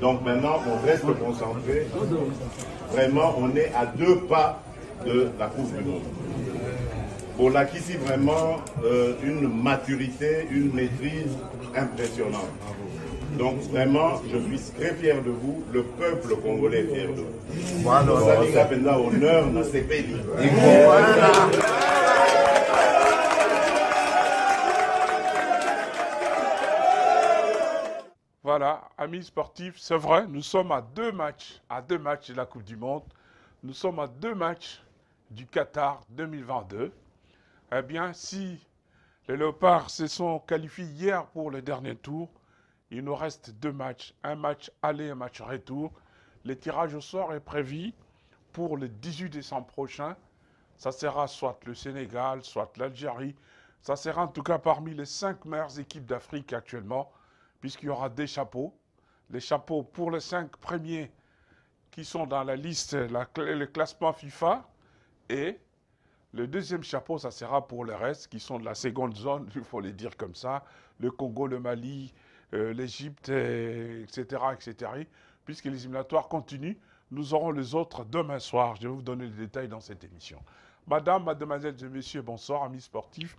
Donc maintenant, on reste concentré. Vraiment, on est à deux pas de la Coupe du Monde. On acquis vraiment euh, une maturité, une maîtrise impressionnante. Donc vraiment, je suis très fier de vous, le peuple congolais est fier de vous. Voilà. Vous honneur dans ces pays. Voilà, amis sportifs, c'est vrai, nous sommes à deux matchs, à deux matchs de la Coupe du Monde. Nous sommes à deux matchs du Qatar 2022. Eh bien, si les Léopards se sont qualifiés hier pour le dernier tour, il nous reste deux matchs, un match aller, un match retour. Le tirage au sort est prévu pour le 18 décembre prochain. Ça sera soit le Sénégal, soit l'Algérie. Ça sera en tout cas parmi les cinq meilleures équipes d'Afrique actuellement puisqu'il y aura des chapeaux. Les chapeaux pour les cinq premiers qui sont dans la liste, le classement FIFA, et le deuxième chapeau, ça sera pour les reste, qui sont de la seconde zone, il faut les dire comme ça, le Congo, le Mali, euh, l'Égypte, etc., euh, etc., puisque les éliminatoires continuent. Nous aurons les autres demain soir. Je vais vous donner les détails dans cette émission. Madame, mademoiselle, et messieurs, bonsoir, amis sportifs.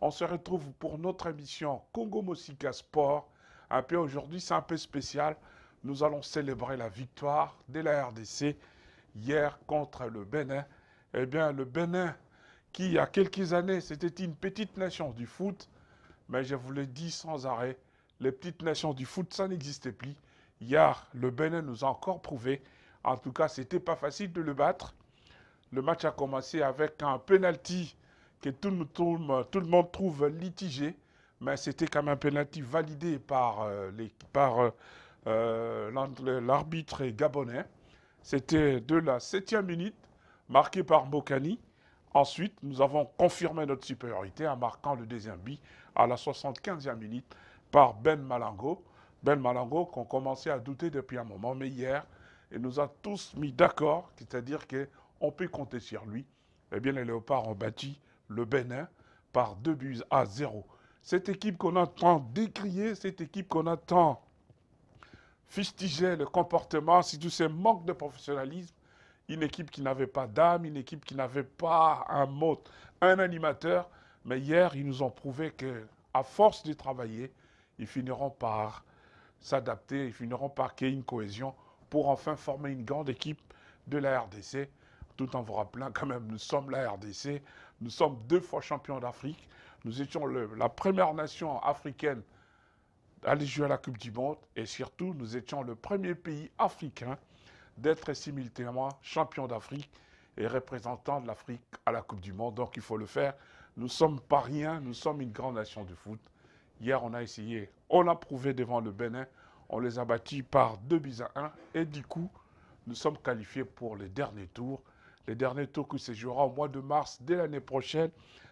On se retrouve pour notre émission Congo Mosica Sport eh aujourd'hui, c'est un peu spécial. Nous allons célébrer la victoire de la RDC hier contre le Bénin. Eh bien, le Bénin, qui il y a quelques années, c'était une petite nation du foot, mais je vous le dis sans arrêt, les petites nations du foot, ça n'existait plus. Hier, le Bénin nous a encore prouvé. En tout cas, c'était pas facile de le battre. Le match a commencé avec un penalty que tout, tout le monde trouve litigé mais c'était quand même un penalty validé par euh, euh, euh, l'arbitre gabonais. C'était de la septième minute, marqué par Mokani. Ensuite, nous avons confirmé notre supériorité en marquant le deuxième but à la 75e minute par Ben Malango. Ben Malango qu'on commençait à douter depuis un moment, mais hier, il nous a tous mis d'accord, c'est-à-dire qu'on peut compter sur lui. Eh bien, les Léopards ont bâti le Bénin par deux buts à zéro cette équipe qu'on entend décrier, cette équipe qu'on entend fustiger le comportement, si tout ce manque de professionnalisme, une équipe qui n'avait pas d'âme, une équipe qui n'avait pas un mot, un animateur. Mais hier, ils nous ont prouvé que, à force de travailler, ils finiront par s'adapter, ils finiront par créer une cohésion pour enfin former une grande équipe de la RDC, tout en vous rappelant quand même, nous sommes la RDC, nous sommes deux fois champions d'Afrique, nous étions la première nation africaine aller jouer à la Coupe du Monde et surtout, nous étions le premier pays africain d'être simultanément champion d'Afrique et représentant de l'Afrique à la Coupe du Monde. Donc il faut le faire. Nous ne sommes pas rien, nous sommes une grande nation de foot. Hier, on a essayé, on a prouvé devant le Bénin, on les a battus par deux buts à un et du coup, nous sommes qualifiés pour les derniers tours. Les derniers tours qui se jouera au mois de mars dès l'année prochaine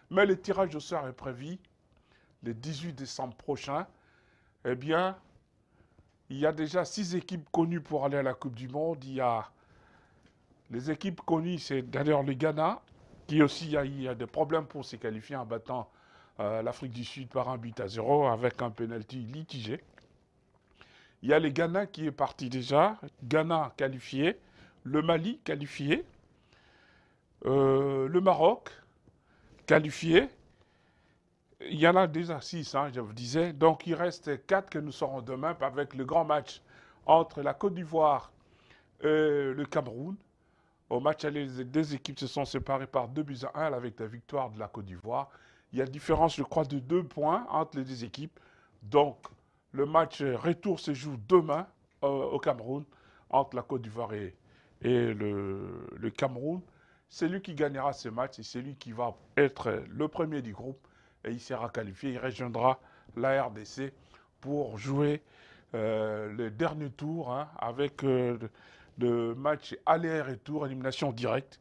mais le tirage au sort est prévu le 18 décembre prochain. Eh bien, il y a déjà six équipes connues pour aller à la Coupe du Monde. Il y a les équipes connues, c'est d'ailleurs le Ghana, qui aussi a, il a des problèmes pour se qualifier en battant euh, l'Afrique du Sud par un but à zéro avec un penalty litigé. Il y a le Ghana qui est parti déjà, Ghana qualifié, le Mali qualifié, euh, le Maroc, qualifiés. Il y en a déjà six, hein, je vous disais. Donc il reste quatre que nous serons demain avec le grand match entre la Côte d'Ivoire et le Cameroun. Au match les deux équipes se sont séparées par 2 buts à 1 avec la victoire de la Côte d'Ivoire. Il y a une différence, je crois, de deux points entre les deux équipes. Donc, le match retour se joue demain euh, au Cameroun entre la Côte d'Ivoire et, le Cameroun. C'est lui qui gagnera ce match, et c'est lui qui va être le premier du groupe et il sera qualifié. Il rejoindra la RDC pour jouer euh, le dernier tour hein, avec euh, le match aller-retour, élimination directe.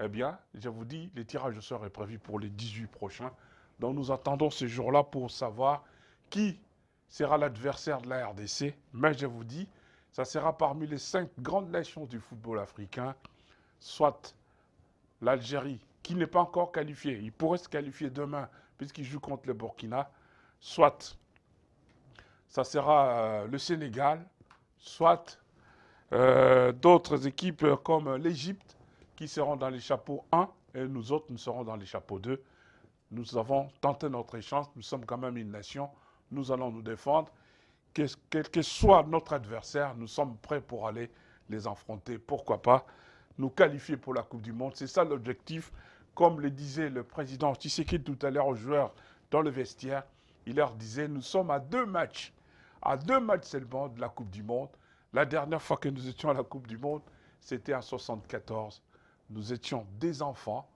Eh bien, je vous dis, les tirages au sort est prévu pour les 18 prochains. Donc nous attendons ce jour-là pour savoir qui sera l'adversaire de la RDC. Mais je vous dis, ça sera parmi les cinq grandes nations du football africain, soit l'Algérie, qui n'est pas encore qualifiée, il pourrait se qualifier demain puisqu'il joue contre le Burkina, soit ça sera euh, le Sénégal, soit euh, d'autres équipes comme l'Égypte qui seront dans les chapeaux 1 et nous autres, nous serons dans les chapeaux 2. Nous avons tenté notre chance, nous sommes quand même une nation, nous allons nous défendre. Quel que soit notre adversaire, nous sommes prêts pour aller les affronter, pourquoi pas nous qualifier pour la Coupe du Monde. C'est ça l'objectif. Comme le disait le président Tshisekedi tout à l'heure aux joueurs dans le vestiaire, il leur disait, nous sommes à deux matchs, à deux matchs seulement de la Coupe du Monde. La dernière fois que nous étions à la Coupe du Monde, c'était en 1974. Nous étions des enfants,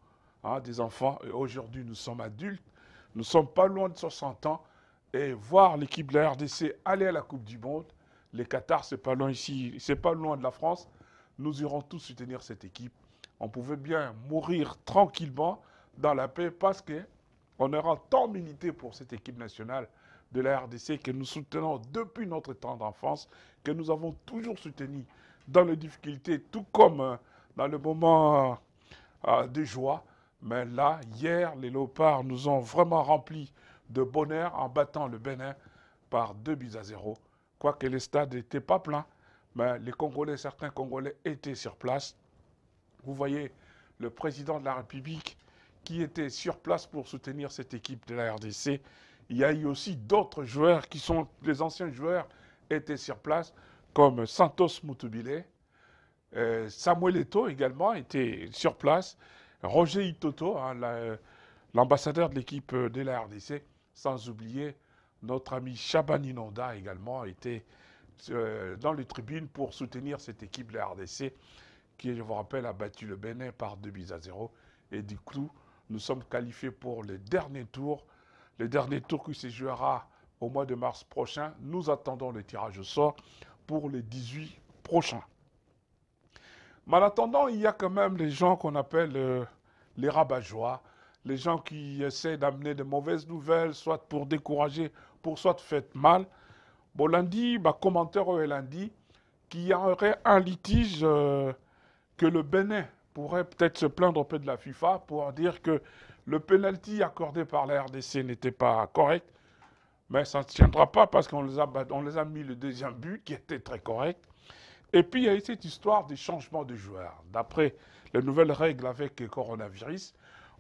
hein, des enfants, et aujourd'hui nous sommes adultes. Nous sommes pas loin de 60 ans et voir l'équipe de la RDC aller à la Coupe du Monde, les Qatar, c'est pas loin ici, c'est pas loin de la France, nous irons tous soutenir cette équipe. On pouvait bien mourir tranquillement dans la paix parce qu'on aura tant milité pour cette équipe nationale de la RDC que nous soutenons depuis notre temps d'enfance, que nous avons toujours soutenu dans les difficultés, tout comme euh, dans le moment euh, de joie. Mais là, hier, les Léopards nous ont vraiment remplis de bonheur en battant le Bénin par deux buts à zéro. quoique les stades n'était pas pleins, ben, les Congolais, certains Congolais étaient sur place. Vous voyez le président de la République qui était sur place pour soutenir cette équipe de la RDC. Il y a eu aussi d'autres joueurs qui sont, les anciens joueurs étaient sur place, comme Santos Mutubile. Euh, Samuel Eto également était sur place, Roger Itoto, hein, l'ambassadeur de l'équipe euh, de la RDC, sans oublier notre ami Chaban Inonda également était euh, dans les tribunes pour soutenir cette équipe de la RDC qui, je vous rappelle, a battu le Bénin par 2 buts à 0. Et du coup, nous sommes qualifiés pour le dernier tour. Le dernier tour qui se jouera au mois de mars prochain. Nous attendons le tirage au sort pour les 18 prochains. Mais en attendant, il y a quand même les gens qu'on appelle euh, les rabat-joie, les gens qui essaient d'amener de mauvaises nouvelles, soit pour décourager, pour soit faire mal. Bon, lundi, commentaire et Lundi, qu'il y aurait un litige euh, que le Bénin pourrait peut-être se plaindre auprès de la FIFA pour dire que le penalty accordé par la RDC n'était pas correct. Mais ça ne tiendra pas parce qu'on les, a, on les a mis le deuxième but qui était très correct. Et puis il y a eu cette histoire des changements de joueurs. D'après les nouvelles règles avec le coronavirus,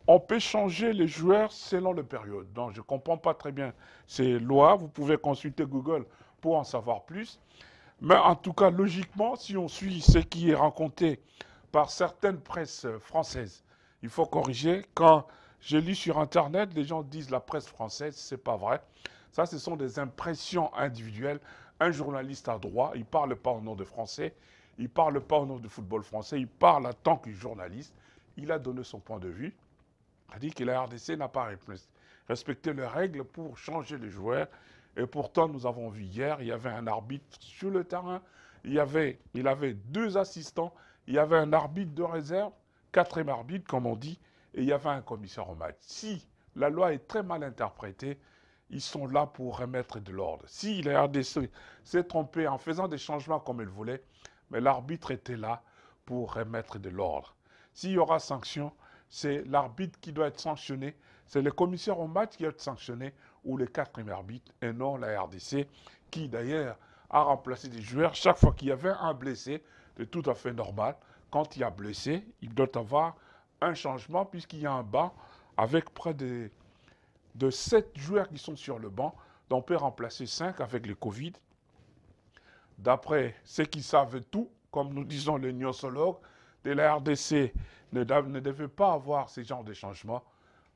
on peut changer les joueurs selon les périodes. Donc, je ne comprends pas très bien ces lois. Vous pouvez consulter Google pour en savoir plus. Mais en tout cas, logiquement, si on suit ce qui est raconté par certaines presses françaises, il faut corriger. Quand je lis sur Internet, les gens disent la presse française, ce n'est pas vrai. Ça, ce sont des impressions individuelles. Un journaliste a droit, il ne parle pas au nom de Français, il ne parle pas au nom du football français, il parle en tant que journaliste. Il a donné son point de vue a dit que la RDC n'a pas respecté les règles pour changer les joueurs. Et pourtant, nous avons vu hier, il y avait un arbitre sur le terrain, il, y avait, il avait deux assistants, il y avait un arbitre de réserve, quatrième arbitre, comme on dit, et il y avait un commissaire au match. Si la loi est très mal interprétée, ils sont là pour remettre de l'ordre. Si la RDC s'est trompée en faisant des changements comme elle voulait, mais l'arbitre était là pour remettre de l'ordre. S'il y aura sanction, c'est l'arbitre qui doit être sanctionné, c'est le commissaire au match qui doit être sanctionné, ou le quatrième arbitre, et non la RDC, qui d'ailleurs a remplacé des joueurs chaque fois qu'il y avait un blessé, c'est tout à fait normal. Quand il y a blessé, il doit avoir un changement puisqu'il y a un banc avec près de, de 7 joueurs qui sont sur le banc. Donc on peut remplacer 5 avec le Covid. D'après ceux qui savent tout, comme nous disons les gnosologues de la RDC ne, ne devait pas avoir ce genre de changement,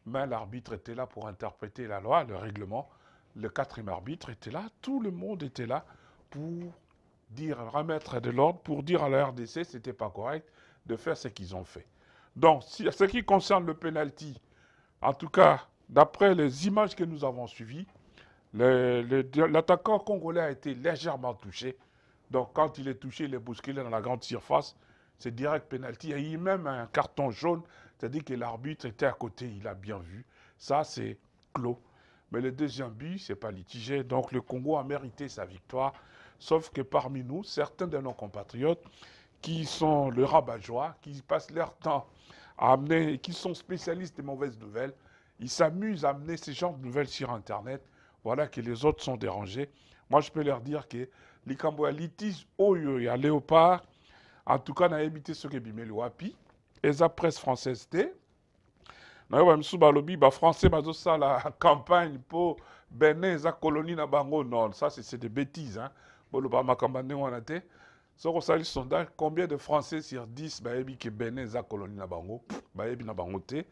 mais l'arbitre était là pour interpréter la loi, le règlement. Le quatrième arbitre était là, tout le monde était là pour dire, remettre de l'ordre, pour dire à la RDC n'était pas correct de faire ce qu'ils ont fait. Donc, ce qui concerne le penalty, en tout cas, d'après les images que nous avons suivies, l'attaquant congolais a été légèrement touché. Donc, quand il est touché, il est bousculé dans la grande surface c'est direct penalty. Il y a eu même un carton jaune, c'est-à-dire que l'arbitre était à côté, il a bien vu. Ça, c'est clos. Mais le deuxième but, ce n'est pas litigé. Donc le Congo a mérité sa victoire. Sauf que parmi nous, certains de nos compatriotes qui sont le rabat-joie, qui passent leur temps à amener, qui sont spécialistes des mauvaises nouvelles, ils s'amusent à amener ces genres de nouvelles sur Internet. Voilà que les autres sont dérangés. Moi, je peux leur dire que les l'Ikamboa litige au Léopard en atuka nayebi te soki ebimeli wapi eza presse française ba nayo ba balobi bafrançais la campagne mpo benin eza colonie na bango nord ça c'est des bêtises, hein boloba makambo ndenge wana te soki osali sondage combien de français sur 10 bayebi ke benin eza colonie na bango bayebi na bango te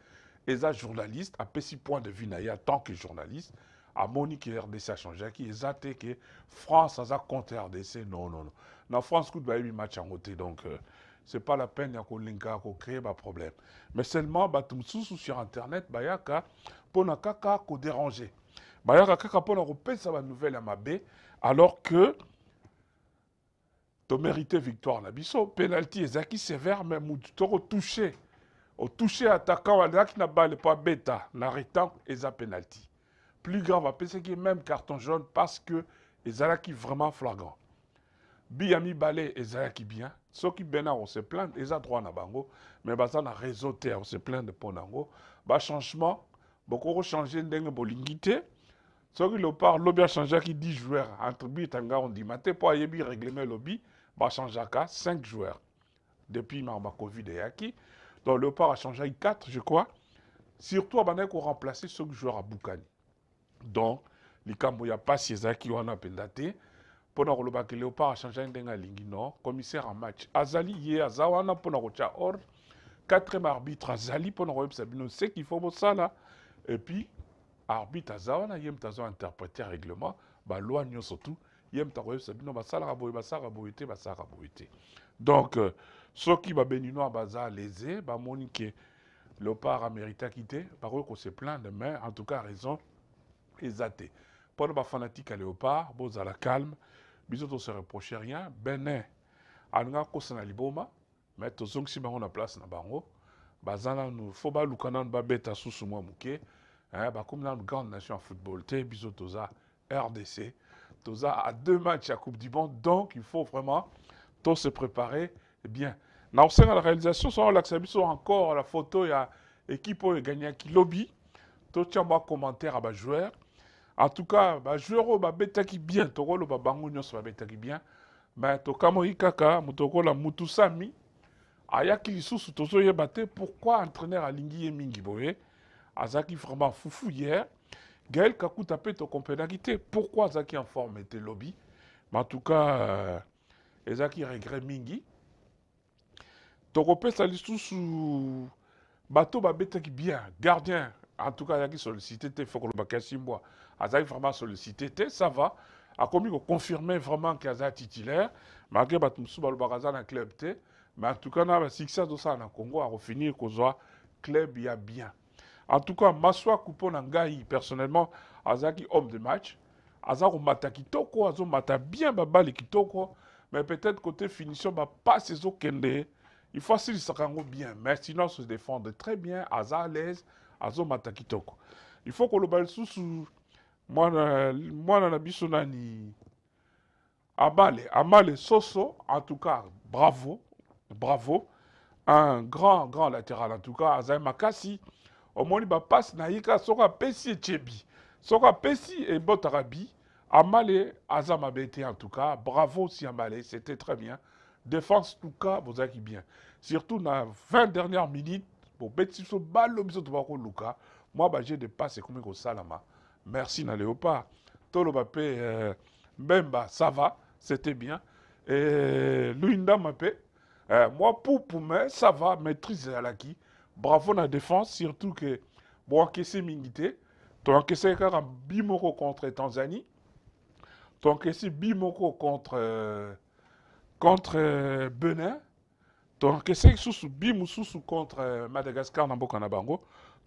eza journaliste apesi point de vue na ya tant que journaliste a ke rdc changer, qui est que france aza contre rdc non. La france kutu bayebi match en te donc euh, c'est pas la peine à kolinga kocréer problème. mais seulement bato mosusu sur internet bah, y a kaka kodéranger bayaka kaka mpona kopesa banouvelle à mabe alors que tu mérité victoire na biso penalty ezalaki sévère mais motu au toucher attaquant qui na pas, mpo abeta na rectangle eza penalty plus grave est même carton jaune parce que ezalaki vraiment flagrant biyami bale ezalaki bien Ceux on se plaint, ils ont droit na bango mais ils bah, ont réseau de ya kose plaindre mpo na yango de de kochange qui qui parlent, changé qui ont changé 10 joueurs entre 8 ondima te mpo ayebi bah changé bachangeaka 5 joueurs depuis suis en covid eyaki donc a changé 4 je crois surtout qui qui jouent à Boukani donc pas ya qui ont wana mpenza Pour le que léopard achangeaki ndenge alingi non commissaire en match azali ye Azawana wana pour le ordre quatrième arbitre azali mpona koyebisa bino ce qu'il faut là. et puis arbitre il wana ye moto interpréter règlement balwa surtout. tu ye moto akoyebisa bino Il boye basalaka boye te basalaka boye te donc euh, qui euh, soki babeninois baza lésé a ke léopard Par contre, qu'on se plaint demain en tout cas raison eza pour mpona bafanatike ya léopard allez calme biso se reproche rien benin alingi akosana liboma me tozongisi on la place na bango baza nanu ba baluka nanu babeta susu mwa moke comme la grande nation ya football te biso rdc toza a deux matchs à coupe du monde donc il faut vraiment tous se préparer bien na la la réalisation so olakisa encore la photo Il y a équipe oyo egagnaki lobi totia commentaires commentaire ba joueur en tout cas bajoueur je babetaki bien tokoloba bango nyonso qui bah, bien bien, bah, tokamoi kaka moto bien, mutu sami lisusu pourquoi entraîneur alingi ye mingi boye azaki vraiment fufu hier gaël kakuta mpe bien, te pourquoi azaki en forme était lobby, mais en tout cas euh, regret mingi bien, lisusu bato qui bien gardien en tout cas azalaki sollicité le le le Azaï vraiment sollicité ça va a akomi confirmé vraiment ke titulaire malgré que mosusu balobaka aza club t mais en tout cas a un basuccès dans le congo refiner kozwa club a bien en tout cas maswaku mpo na personnellement est homme de match aza Mata kitoko azomata bien babale kitoko mais peut-être côté finition pas ses ezokende il faut asilisaka yango bien mais sinon se défendre très bien aza à l'aise azomata kitoko il faut sous. sous moi, moi, na biso nani Amale, Amale Soso, en tout cas, bravo, bravo. Un grand, grand latéral, en tout cas, Azai Makasi, au moins, il passe Naïka, Soka Pessi et Tchébi, Soka Pessi et Botarabi, Amale, Azamabete, en tout cas, bravo si Amale, c'était très bien. Défense, en tout cas, vous avez bien. Surtout dans 20 dernières minutes, pour Betiso, Balo, Biso, Luka, moi, bah, j'ai des passes, comme ça Salama merci na léopard toloba euh, bemba ça va c'était bien Et euh, luinda ndama mpe euh, mwa pupu ça va maîtrise ezalaki bravo na défense surtout que boakese c'est te Donc c'est car Bimoko contre tanzanie Donc c'est Bimoko contre euh, contre euh, benin toakese sous bi mosusu contre madagascar na mboka na bango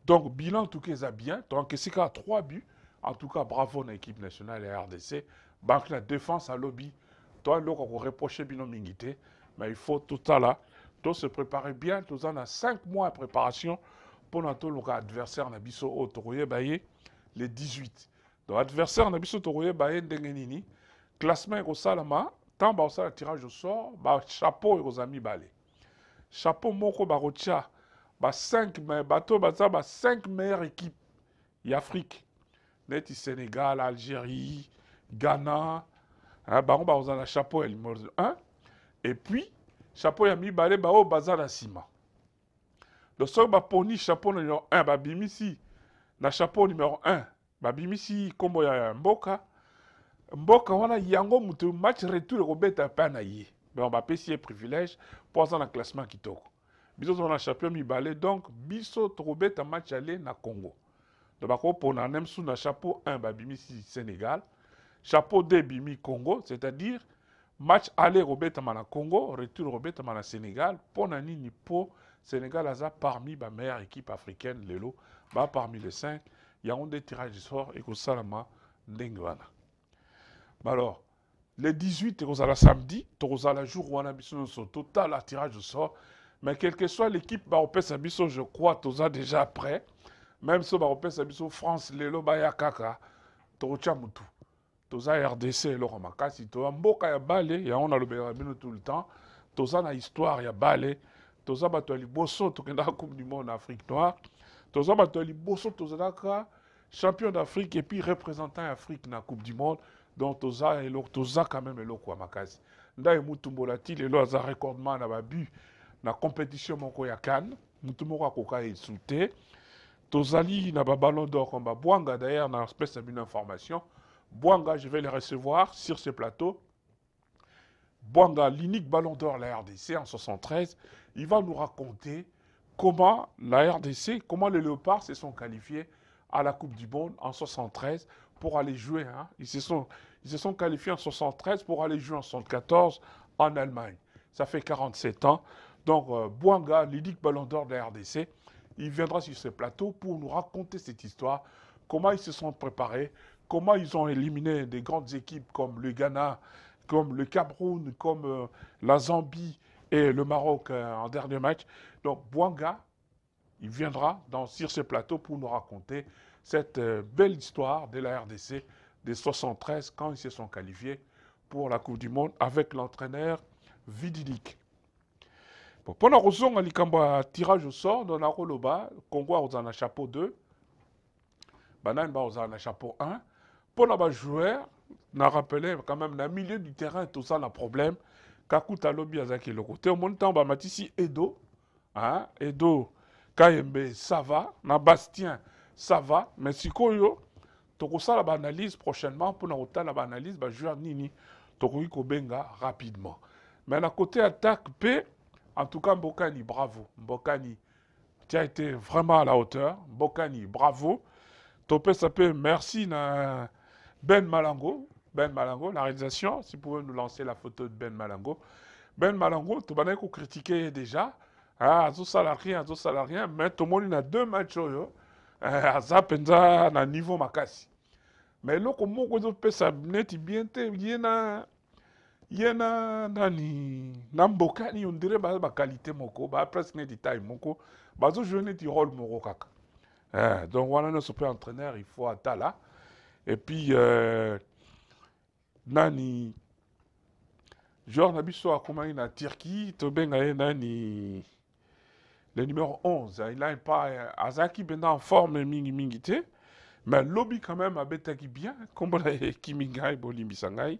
donc bilan tout cas bien. Donc c'est car 3 buts en tout cas, bravo à l'équipe nationale et à RDC. Banque la défense à lobby. Toi, on ko reprocher bino mais il faut tout ça là, tout se préparer bien, Toi, on a cinq mois de préparation pour notre adversaire na les 18. Donc adversaire na pas de Baye ndenge Classement ko salama, tant un tirage au sort, bah, chapeau aux amis balé. Chapeau moko ba 5 bateaux. 5 meilleures équipes Afrique. neti sénégal algérie ghana bango bakozala chapeau ya numéro 1 et puis chapeau ya mibale baoyo baza na nsima donc soki baponi chapeau na numéro 1 babimisi na chapeau numéro 1 babimisi nkombo ya mboka mboka wana yango moto match retour ekobeta pa na ye donc bapesi ye privilège mpo aza na classement kitoko biso tozana champion mibale donc biso tokobeta match ale na congo nde bakopona nemsu na chapeau 1 babimisi sénégal chapeau 2 bimi congo c'est-à-dire match aller au na congo retour au na sénégal Ponani ni Po, sénégal aza parmi bah, meilleure équipe africaine lelo ba parmi les 5 des tirages tirage sort et Salama wana bah, alors le 18 le samedi le jour où wana biso total, à tirage sort mais quelle que soit l'équipe baopesa biso je crois toza déjà prêt même so bakopesa biso france lelo baya kaka mutu motu toza rdc eloko makasi toza mboka ya bale a nalobelaka bino tout le temps toza na histoire ya bale toza bato ya bosso tokendaka coupe du monde en afrique noire toza bato ya liboso ka champion d'afrique et puis représentant d'Afrique afrique na coupe du monde dont toza eloko toza quand même eloko makazi makasi ndaye mutumbola ti lelo aza recordman na babu na compétition moko ya mutu moko akoka esu insulté tozali na ballon d'or comme d'ailleurs dans l'espèce d'une information bwanga je vais le recevoir sur ce plateau bwanga l'unique ballon d'or de la rdc en 1973, il va nous raconter comment la rdc comment les léopards se sont qualifiés à la coupe du monde en 1973 pour aller jouer hein. ils se sont ils se sont qualifiés en 1973 pour aller jouer en 1974 en allemagne ça fait 47 ans donc euh, bwanga l'unique ballon d'or de la rdc il viendra sur ce plateau pour nous raconter cette histoire, comment ils se sont préparés, comment ils ont éliminé des grandes équipes comme le Ghana, comme le Cameroun, comme euh, la Zambie et le Maroc euh, en dernier match. Donc Bouanga, il viendra dans, sur ce plateau pour nous raconter cette euh, belle histoire de la RDC des 73 quand ils se sont qualifiés pour la Coupe du Monde avec l'entraîneur Vidilik mpona kozonga likambo un tirage au sort donc le congo a un chapeau 2 Banane a un chapeau 1 Pour joueur, on a rappelé quand même le milieu du terrain un problème kakuta a le côté au omoni Bah bamatisi edo hein? edo kayembe sava na bastien va. mais sikoyo tokosala analyse prochainement Pour la kotala bah joueur, nini tokoki Benga rapidement mais à côté attaque mpe en tout cas, Mbokani, bravo. Mbokani, tu as été vraiment à la hauteur. Mbokani, bravo. Topé Sapé, merci. Ben Malango, Ben Malango, la réalisation, si vous pouvez nous lancer la photo de Ben Malango. Ben Malango, tu ah, le monde critiqué déjà. Ah, tout salarié, tout salarié, mais tout as a deux matchs. Ah, aza mpenza na niveau makasi me eloko moko ça neti bien te bien na yena nani na mboka ni on dirait baza qualité moko ba presque neti taille moko jeune ti role moko kaka eh, donc wana notre super entraîneur il faut atala et puis euh, nani joueur na biso il na turquie tobenga ye nani le numéro 11 hein. il a pas hein. Azaki ben en forme mingimingi te mais lobi quand même qui bien nkombo la kimingai bolimbisa ngai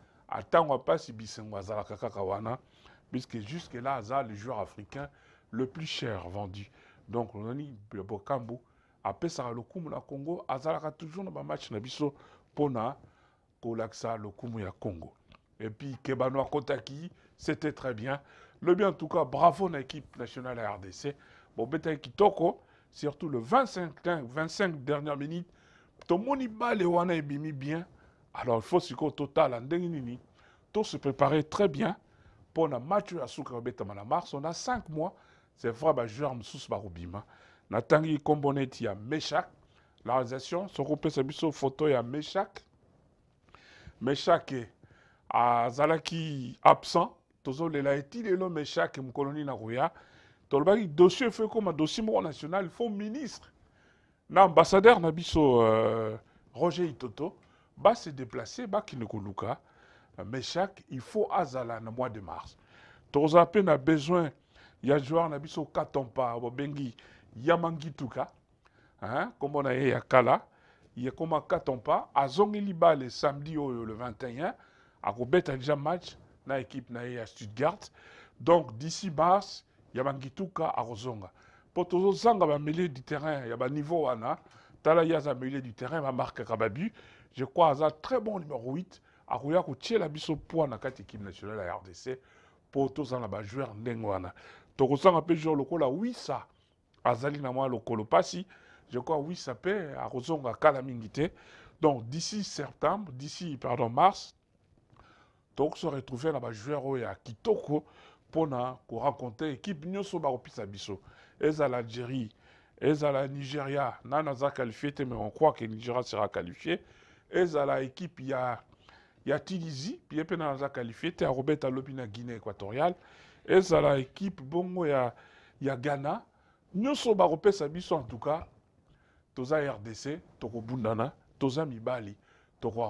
pas apasi bisengo azalaka kaka wana puisque jusque là za le joueur africain le plus cher vendu donc nani bokambo apesaka lokumu kongo congo a toujours na match, na biso mpona kolakisa lokumu ya congo puis kebano kotaki c'était très bien Le bien en tout cas bravo na équipe nationale à rdc bobetaki kitoko surtout le 25, 25 dernière minute tomoni bale wana ebimi bien alors il faut total, totala ndenge tout se préparer très bien pour un match à asuka en mars on a 5 mois c'est vrai bajoueur sous bakobima hein. natangi nkombo neti ya meshak la réalisation soki opesa biso photo ya meshak meshak Zalaki absent tozolela eti lelo meshak mokolo nini akoya tolobaki dossier comme ekóma dossier national il faut ministre l'ambassadeur ambassadeur na roger itoto bas se déplacer qui ne coulouka mais chaque il faut azala le mois de mars tokozala peine na besoin ya joueur na biso katompa babengi yamangituka hein, on a eu ya kala yekoma katompa azongeli bale samedi oyo oh, le 21 akobeta déjà match na équipe na ye stuttgart donc d'ici mars yamangituka akozonga mpo tozozanga milieu du terrain ya niveau ana hein, hein. tala ye aza milieu du terrain marque Kababu je crois aza très bon numéro 8 a kotiela biso poids dans kati équipe nationale la rdc pour tous mpo tozala bajoueur ndenge wana tokosanga mpe jour oui ça azali na mwa le mpasi je crois oui ça wisa mpe akozonga kala mingi te donc d'ici septembre d'ici pardon mars tokoso retrouve na bajoueur oyo ya kitoko mpona korencontre équipe nyonso à biso ezala algérie la nigeria nani aza qualifié mais on croit que le nigeria sera qualifié et la équipe ya ya tunisie y a a qualifié, il y a alobi na guinée équatoriale Et la équipe bongo y a ghana Nous sommes à bakopesa biso en tout cas toza rdc tokobundana toza mibali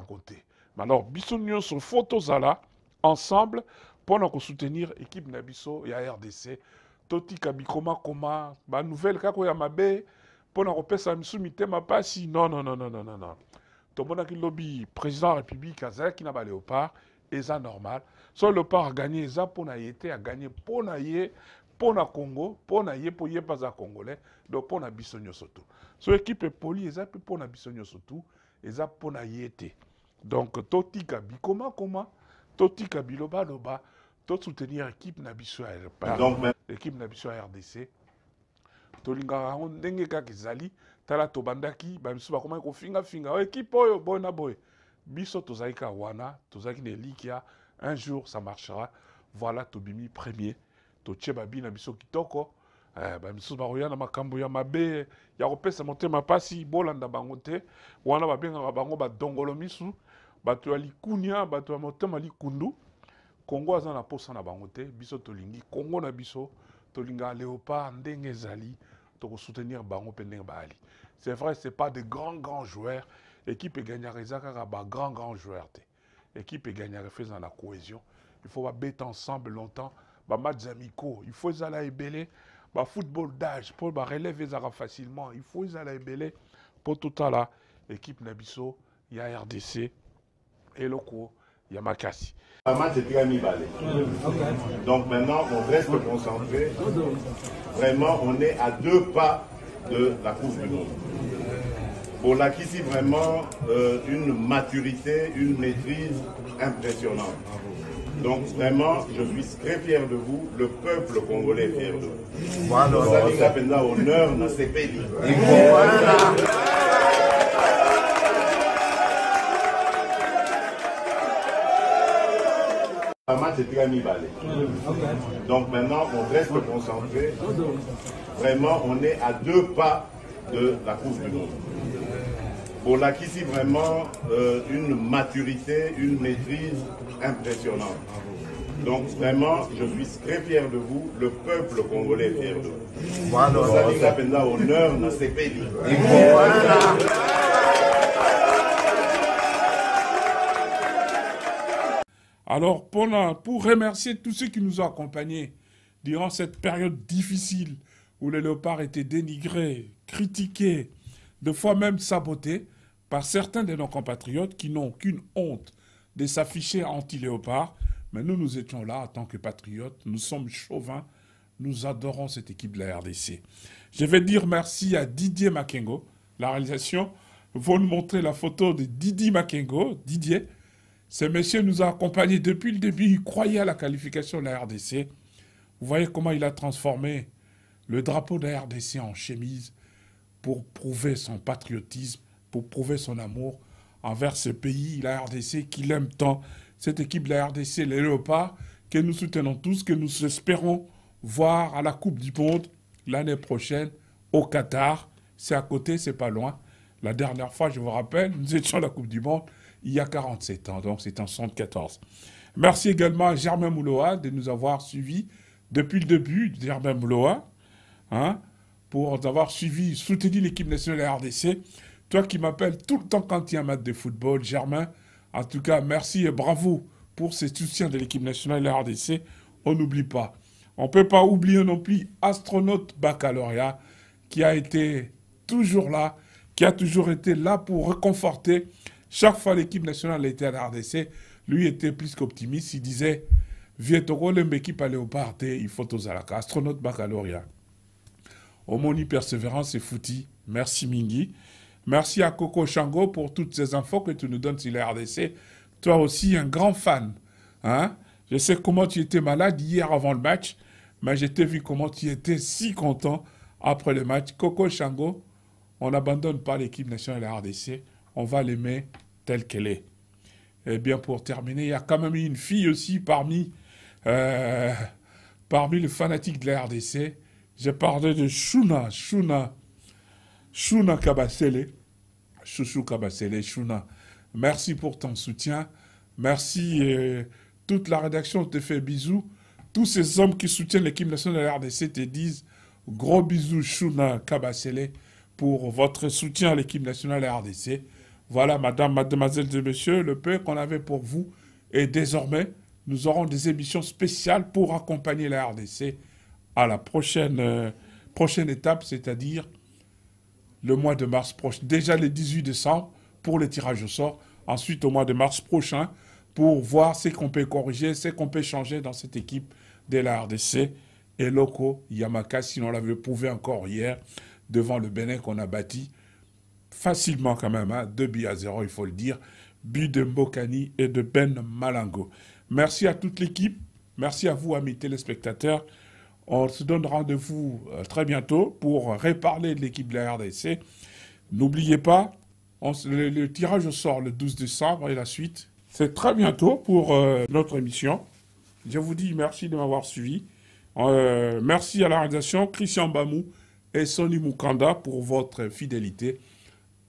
côté. mais alors nous sommes nyonso fo Zala ensemble pour nous soutenir équipe na et ya rdc Kabikoma Toti Ma nouvelle Kakou Yamabe. Pour nous mabe mpona kopesa misu mitema mpasi non non non non non non tomonaki lobi président ya république azalaki na baléopard eza normal so léopard aganye eza mpo na ye te aganye mpo na ye mpo na congo mpo na ye mpo ye mpe aza congolais donc mpo na biso nyonso tu so équipe epoli eza mpe mpo na biso nyonso tu eza mpo na ye te donc totika bikomakoma totika bilobaloba tosoutenir équipe na biso ya équipe na biso ya rdc tolingaka yango ndenge kaka ezali tala tobandaki bamisusu bakomaki kofingafinga oh, oyo ekipe oyo boye na boye biso tozalaki wana tozalaki na eliki ya un jour ça marchera voilà tobimi premier totie babi na biso kitoko eh, bamisusu bakoya na makambo ya mabe ya kopesa motema mpasi bolanda bango te wana babengaka bango badongolo misu bato ya likunia bato ya motema likundu kongo aza na posa na bango te biso tolingi kongo na biso tolingaka leopard ndenge ezali pour soutenir Baron Pending Bali. c'est vrai ce n'est pas des grands grands joueurs équipe est eza kaka ba grand grand joueur L'équipe est egagnaka efeza la cohésion il faut être ensemble longtemps matchs amicaux il faut ezala Ba football d'âge relèver relever Zara facilement il faut tout à temps. l'équipe Nabiso, il y a rdc et loko mi-balle. Donc maintenant, on reste concentré. Vraiment, on est à deux pas de la Coupe du Monde. On a vraiment euh, une maturité, une maîtrise impressionnante. Donc vraiment, je suis très fier de vous, le peuple congolais est fier de vous. Voilà. Ça la honneur dans ces pays. Voilà. c'est à Donc maintenant, on reste concentré. Vraiment, on est à deux pas de la course du Monde. On a ici vraiment euh, une maturité, une maîtrise impressionnante. Donc vraiment, je suis très fier de vous, le peuple congolais est fier de vous. honneur dans ces pays. Alors, hein, pour, remercier tous ceux qui nous ont accompagnés durant cette période difficile où les léopards étaient dénigrés, critiqués, de fois même sabotés par certains de nos compatriotes qui n'ont qu'une honte de s'afficher anti-léopard. Mais nous, nous étions là en tant que patriotes, nous sommes chauvins, nous adorons cette équipe de la RDC. Je vais dire merci à Didier Makengo, la réalisation. va nous montrer la photo de Didier Makengo. Didier, ce monsieur nous a accompagnés depuis le début. Il croyait à la qualification de la RDC. Vous voyez comment il a transformé le drapeau de la RDC en chemise pour prouver son patriotisme, pour prouver son amour envers ce pays, la RDC, qu'il aime tant. Cette équipe de la RDC, les Léopards, que nous soutenons tous, que nous espérons voir à la Coupe du Monde l'année prochaine au Qatar. C'est à côté, c'est pas loin. La dernière fois, je vous rappelle, nous étions à la Coupe du Monde il y a 47 ans, donc c'est en 74. Merci également à Germain Mouloa de nous avoir suivis depuis le début, Germain Mouloa, hein, pour avoir suivi, soutenu l'équipe nationale RDC. Toi qui m'appelles tout le temps quand il y un match de football, Germain, en tout cas, merci et bravo pour ces soutiens de l'équipe nationale RDC. On n'oublie pas. On ne peut pas oublier non plus astronaute baccalauréat qui a été toujours là, qui a toujours été là pour réconforter chaque fois l'équipe nationale était à la RDC, lui était plus qu'optimiste. Il disait Vietoro, l'équipe à Léopard, il faut aux la Astronaute baccalauréat. Omoni Persévérance et Fouti. Merci Mingi. Merci à Coco Chango pour toutes ces infos que tu nous donnes sur la RDC. Toi aussi, un grand fan. Hein? Je sais comment tu étais malade hier avant le match, mais j'ai vu comment tu étais si content après le match. Coco Chango, on n'abandonne pas l'équipe nationale de la RDC on va l'aimer telle qu'elle est. Eh bien, pour terminer, il y a quand même une fille aussi parmi, euh, parmi les fanatiques de la RDC. J'ai parlé de Shuna, Shuna, Shuna Kabasele, Chouchou Kabasele, Shuna. Merci pour ton soutien. Merci. Euh, toute la rédaction te fait bisous. Tous ces hommes qui soutiennent l'équipe nationale de la RDC te disent gros bisous, Shuna Kabasele, pour votre soutien à l'équipe nationale de la RDC. Voilà, madame, mademoiselle et Monsieur, le peu qu'on avait pour vous. Et désormais, nous aurons des émissions spéciales pour accompagner la RDC à la prochaine, euh, prochaine étape, c'est-à-dire le mois de mars prochain, déjà le 18 décembre pour les tirages au sort, ensuite au mois de mars prochain pour voir ce qu'on peut corriger, ce qu'on peut changer dans cette équipe de la RDC. Et Loco Yamaka, si on l'avait prouvé encore hier devant le Bénin qu'on a bâti, facilement quand même, 2 hein. buts à 0, il faut le dire, but de Mbokani et de Ben Malango. Merci à toute l'équipe, merci à vous amis téléspectateurs. On se donne rendez-vous euh, très bientôt pour reparler de l'équipe de la RDC. N'oubliez pas, le, tirage sort le 12 décembre et la suite. C'est très bientôt pour euh, notre émission. Je vous dis merci de m'avoir suivi. Euh, merci à la réalisation Christian Bamou et Sonny Mukanda pour votre fidélité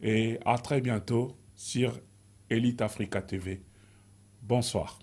et à très bientôt sur Elite Africa TV. Bonsoir.